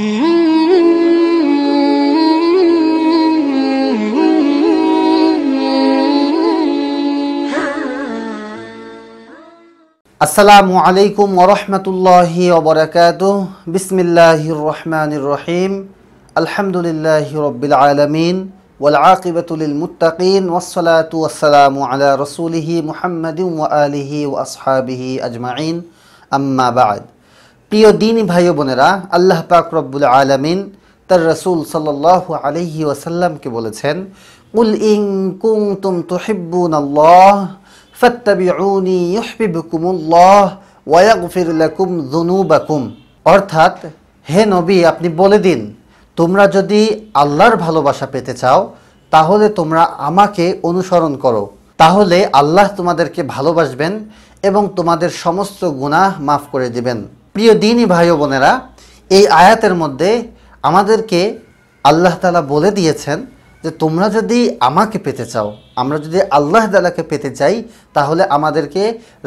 আসসালামু আলাইকুম ওরহমতুল্লাহি ওবরাকাত বিসমিল্লাহির রহমানির রহিম আলহামদুলিল্লাহি রব্বিল আলমিন ওয়াল আকিবাতুল মুত্তাকিন ওয়াসসালাতু ওয়াসসালামু আলা রাসূলিহি মুহাম্মাদিন ওয়া আলিহি ওয়া আসহাবিহি আজমাইন আম্মা বা'দ প্রিয় দিনী ভাই বোনেরা আল্লাহ পাক রব্বুল আলমিন তার রসুল সাল্লাহ আলহি ওয়াসাল্লামকে বলেছেন উল ইং কুং তুম তোহিব্বুন আল্লাহ ফত্তাবিউনি ইউহিবকুমুল্লাহ ওয়াগফির লাকুম যুনুবাকুম অর্থাৎ হে নবী আপনি বলে দিন তোমরা যদি আল্লাহর ভালোবাসা পেতে চাও তাহলে তোমরা আমাকে অনুসরণ করো তাহলে আল্লাহ তোমাদেরকে ভালোবাসবেন এবং তোমাদের সমস্ত গুনাহ মাফ করে দিবেন প্রিয় দিনই ভাই বোনেরা এই আয়াতের মধ্যে আমাদেরকে আল্লাহ তালা বলে দিয়েছেন যে তোমরা যদি আমাকে পেতে চাও আমরা যদি আল্লাহ তালাকে পেতে চাই তাহলে আমাদেরকে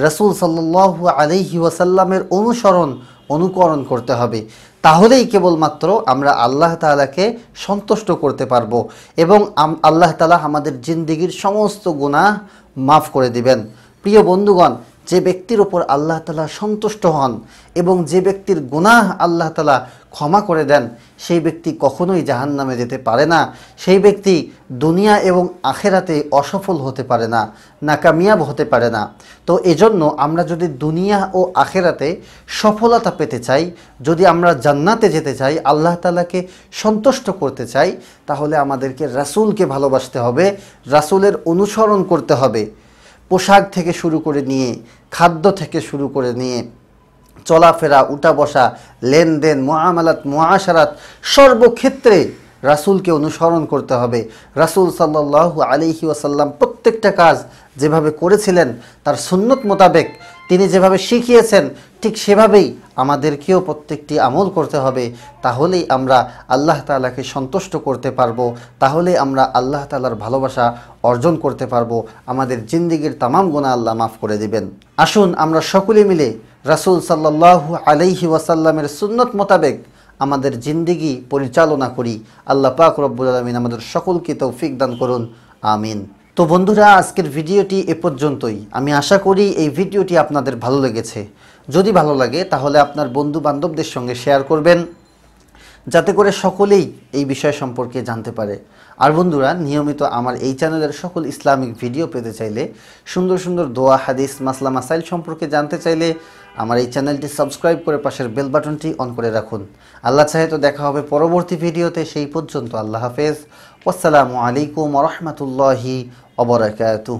রসুল সাল্লু আলহি ওয়াসাল্লামের অনুসরণ অনুকরণ করতে হবে তাহলেই কেবলমাত্র আমরা আল্লাহ তালাকে সন্তুষ্ট করতে পারবো এবং আল্লাহ তালা আমাদের জিন্দিগির সমস্ত গুণাহ মাফ করে দিবেন প্রিয় বন্ধুগণ যে ব্যক্তির ওপর আল্লাহ তালা সন্তুষ্ট হন এবং যে ব্যক্তির গুনাহ আল্লাহ তালা ক্ষমা করে দেন সেই ব্যক্তি কখনোই জাহান নামে যেতে পারে না সেই ব্যক্তি দুনিয়া এবং আখেরাতে অসফল হতে পারে না নাকামিয়াব হতে পারে না তো এজন্য আমরা যদি দুনিয়া ও আখেরাতে সফলতা পেতে চাই যদি আমরা জান্নাতে যেতে চাই আল্লাহ তালাকে সন্তুষ্ট করতে চাই তাহলে আমাদেরকে রাসুলকে ভালোবাসতে হবে রাসুলের অনুসরণ করতে হবে পোশাক থেকে শুরু করে নিয়ে খাদ্য থেকে শুরু করে নিয়ে চলাফেরা উঠা বসা লেনদেন মহামালাত মহাসারাত সর্বক্ষেত্রে রাসুলকে অনুসরণ করতে হবে রাসুল সাল্লাহ আলিহি ওয়াসাল্লাম প্রত্যেকটা কাজ যেভাবে করেছিলেন তার সুন্নত মোতাবেক তিনি যেভাবে শিখিয়েছেন ঠিক সেভাবেই আমাদেরকেও প্রত্যেকটি আমল করতে হবে তাহলেই আমরা আল্লাহ তালাকে সন্তুষ্ট করতে পারবো তাহলে আমরা আল্লাহ তালার ভালোবাসা অর্জন করতে পারবো আমাদের জিন্দিগির তামাম গোনা আল্লাহ মাফ করে দিবেন আসুন আমরা সকলে মিলে রাসুল সাল্লাহ আলাইহি ওয়াসাল্লামের সুন্নত মোতাবেক আমাদের জিন্দিগি পরিচালনা করি আল্লাহ পাক রব্বুল আলমিন আমাদের সকলকে তৌফিক দান করুন আমিন তো বন্ধুরা আজকের ভিডিওটি এ পর্যন্তই আমি আশা করি এই ভিডিওটি আপনাদের ভালো লেগেছে যদি ভালো লাগে তাহলে আপনার বন্ধু বান্ধবদের সঙ্গে শেয়ার করবেন যাতে করে সকলেই এই বিষয় সম্পর্কে জানতে পারে আর বন্ধুরা নিয়মিত আমার এই চ্যানেলের সকল ইসলামিক ভিডিও পেতে চাইলে সুন্দর সুন্দর দোয়া হাদিস মাসলা মাসাইল সম্পর্কে জানতে চাইলে আমার এই চ্যানেলটি সাবস্ক্রাইব করে পাশের বেল বাটনটি অন করে রাখুন আল্লাহ চাহে তো দেখা হবে পরবর্তী ভিডিওতে সেই পর্যন্ত আল্লাহ হাফেজ আসসালামু আলাইকুম রহমতুল্লাহি অবরাকাতুহ